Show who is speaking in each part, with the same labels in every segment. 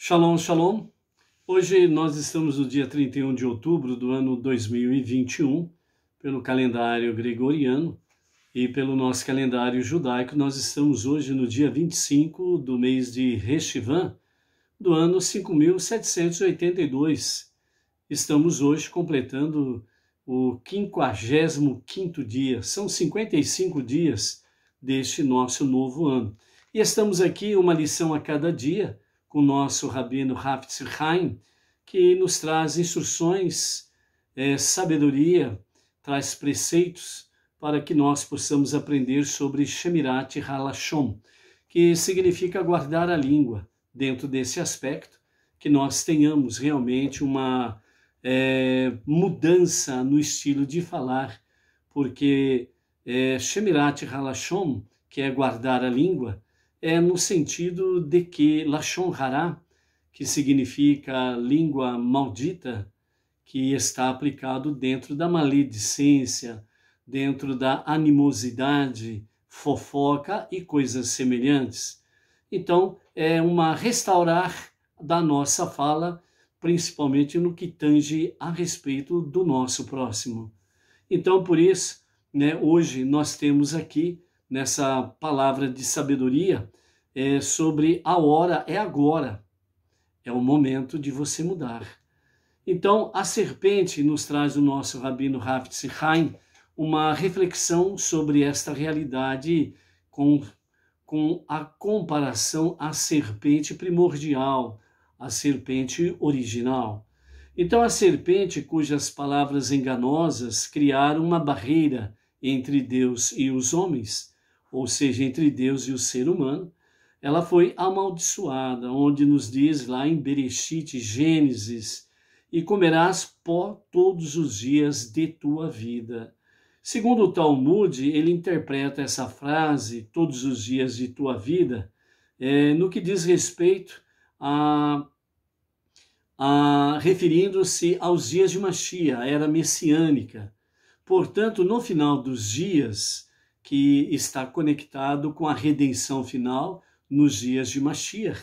Speaker 1: Shalom, shalom. Hoje nós estamos no dia 31 de outubro do ano 2021, pelo calendário gregoriano e pelo nosso calendário judaico. Nós estamos hoje no dia 25 do mês de Reshivan, do ano 5782. Estamos hoje completando o 55 dia, são 55 dias deste nosso novo ano. E estamos aqui uma lição a cada dia com o nosso rabino Hafitz Haim, que nos traz instruções, é, sabedoria, traz preceitos para que nós possamos aprender sobre Shemirat Halashon, que significa guardar a língua. Dentro desse aspecto, que nós tenhamos realmente uma é, mudança no estilo de falar, porque é, Shemirat Halashon, que é guardar a língua, é no sentido de que Lashon Hará, que significa língua maldita, que está aplicado dentro da maledicência, dentro da animosidade, fofoca e coisas semelhantes. Então, é uma restaurar da nossa fala, principalmente no que tange a respeito do nosso próximo. Então, por isso, né, hoje nós temos aqui nessa palavra de sabedoria é sobre a hora é agora. É o momento de você mudar. Então, a serpente nos traz o nosso rabino Hafez Haim uma reflexão sobre esta realidade com, com a comparação à serpente primordial, à serpente original. Então, a serpente, cujas palavras enganosas criaram uma barreira entre Deus e os homens, ou seja, entre Deus e o ser humano, ela foi amaldiçoada, onde nos diz lá em Bereshit, Gênesis, e comerás pó todos os dias de tua vida. Segundo o Talmud, ele interpreta essa frase, todos os dias de tua vida, é, no que diz respeito a, a referindo-se aos dias de Machia, a era messiânica. Portanto, no final dos dias, que está conectado com a redenção final nos dias de Mashiach.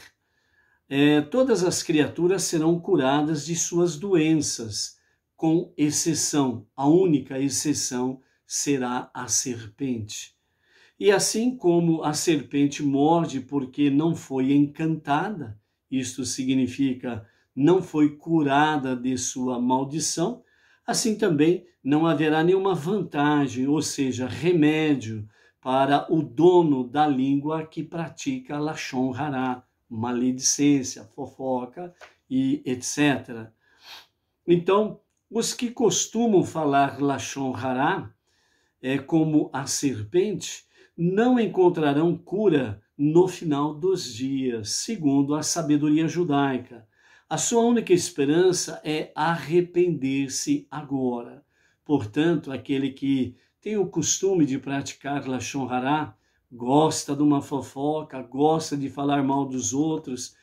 Speaker 1: É, todas as criaturas serão curadas de suas doenças, com exceção, a única exceção será a serpente. E assim como a serpente morde porque não foi encantada, isto significa não foi curada de sua maldição, Assim também não haverá nenhuma vantagem, ou seja, remédio para o dono da língua que pratica lachon hará, maledicência, fofoca e etc. Então, os que costumam falar lachon hará, é como a serpente, não encontrarão cura no final dos dias, segundo a sabedoria judaica. A sua única esperança é arrepender-se agora. Portanto, aquele que tem o costume de praticar Lashon Hará, gosta de uma fofoca, gosta de falar mal dos outros,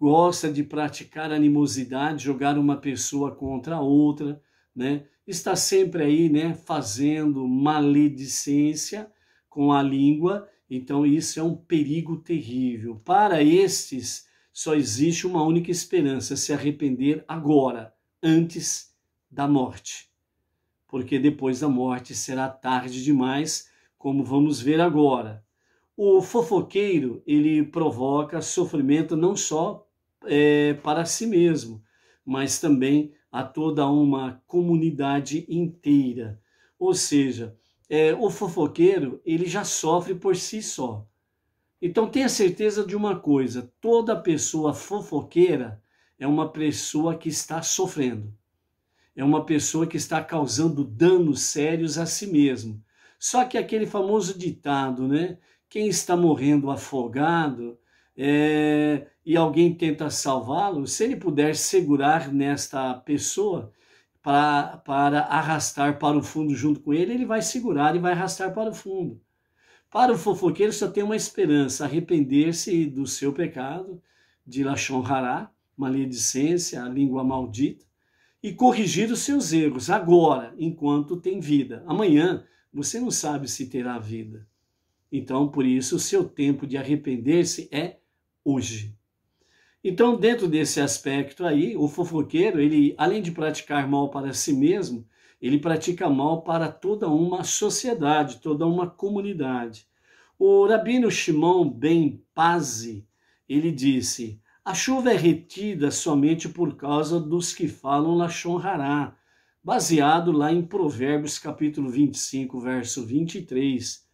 Speaker 1: gosta de praticar animosidade, jogar uma pessoa contra a outra, né? Está sempre aí, né, fazendo maledicência com a língua. Então isso é um perigo terrível para estes só existe uma única esperança: é se arrepender agora, antes da morte. Porque depois da morte será tarde demais, como vamos ver agora. O fofoqueiro ele provoca sofrimento não só é, para si mesmo, mas também a toda uma comunidade inteira. Ou seja, é, o fofoqueiro ele já sofre por si só. Então tenha certeza de uma coisa: toda pessoa fofoqueira é uma pessoa que está sofrendo, é uma pessoa que está causando danos sérios a si mesmo. Só que aquele famoso ditado, né? Quem está morrendo afogado é... e alguém tenta salvá-lo, se ele puder segurar nesta pessoa para arrastar para o fundo junto com ele, ele vai segurar e vai arrastar para o fundo. Para o fofoqueiro só tem uma esperança, arrepender-se do seu pecado, de Lachon Hará, maledicência, a língua maldita, e corrigir os seus erros agora, enquanto tem vida. Amanhã você não sabe se terá vida. Então, por isso, o seu tempo de arrepender-se é hoje. Então, dentro desse aspecto aí, o fofoqueiro, ele além de praticar mal para si mesmo, ele pratica mal para toda uma sociedade, toda uma comunidade. O rabino Shimon Ben Pazi, ele disse: a chuva é retida somente por causa dos que falam na Hará, baseado lá em Provérbios capítulo 25, verso 23,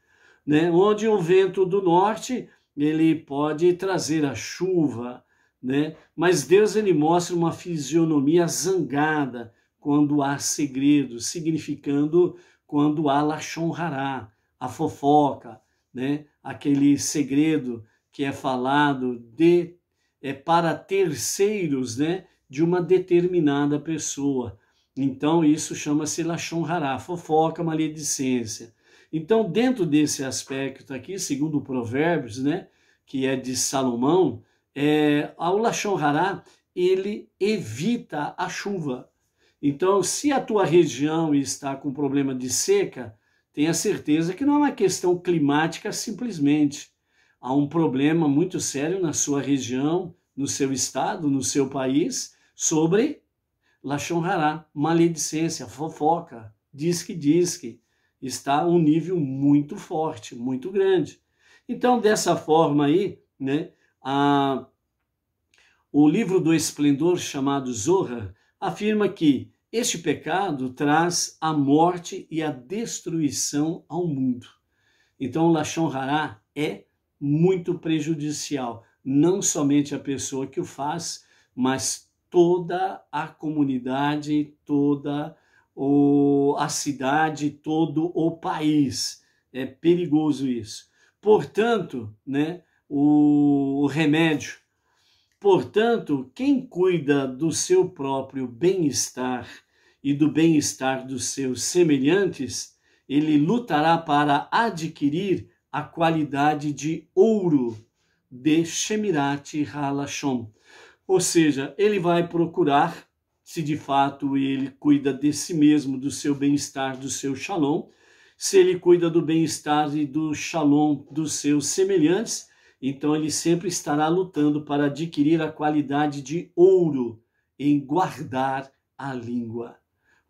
Speaker 1: né? onde o vento do norte ele pode trazer a chuva, né? mas Deus ele mostra uma fisionomia zangada, quando há segredo, significando quando há lachon hará, a fofoca, né? aquele segredo que é falado de é para terceiros, né, de uma determinada pessoa. Então isso chama-se lachon hará, fofoca, maledicência. Então dentro desse aspecto aqui, segundo o Provérbios, né, que é de Salomão, é, o lachon hará ele evita a chuva, então, se a tua região está com problema de seca, tenha certeza que não é uma questão climática simplesmente. Há um problema muito sério na sua região, no seu estado, no seu país, sobre Lachonhará, maledicência, fofoca, diz que diz que Está a um nível muito forte, muito grande. Então, dessa forma aí, né, a, o livro do esplendor chamado Zohar afirma que este pecado traz a morte e a destruição ao mundo. Então, o Lachon Hará é muito prejudicial, não somente a pessoa que o faz, mas toda a comunidade, toda o, a cidade, todo o país. É perigoso isso. Portanto, né, o, o remédio. Portanto, quem cuida do seu próprio bem-estar e do bem-estar dos seus semelhantes, ele lutará para adquirir a qualidade de ouro de Shemirat Halashon. Ou seja, ele vai procurar, se de fato ele cuida de si mesmo, do seu bem-estar, do seu shalom, se ele cuida do bem-estar e do shalom dos seus semelhantes, então ele sempre estará lutando para adquirir a qualidade de ouro em guardar a língua.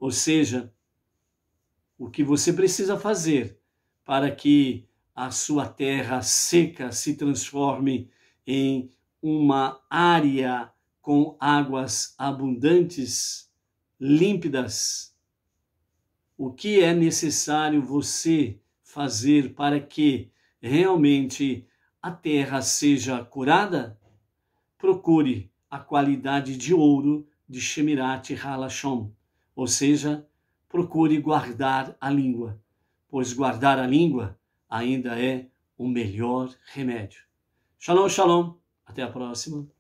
Speaker 1: Ou seja, o que você precisa fazer para que a sua terra seca se transforme em uma área com águas abundantes, límpidas. O que é necessário você fazer para que realmente a terra seja curada? Procure a qualidade de ouro de Shemirat Halashon. Ou seja, procure guardar a língua, pois guardar a língua ainda é o melhor remédio. Shalom, shalom. Até a próxima.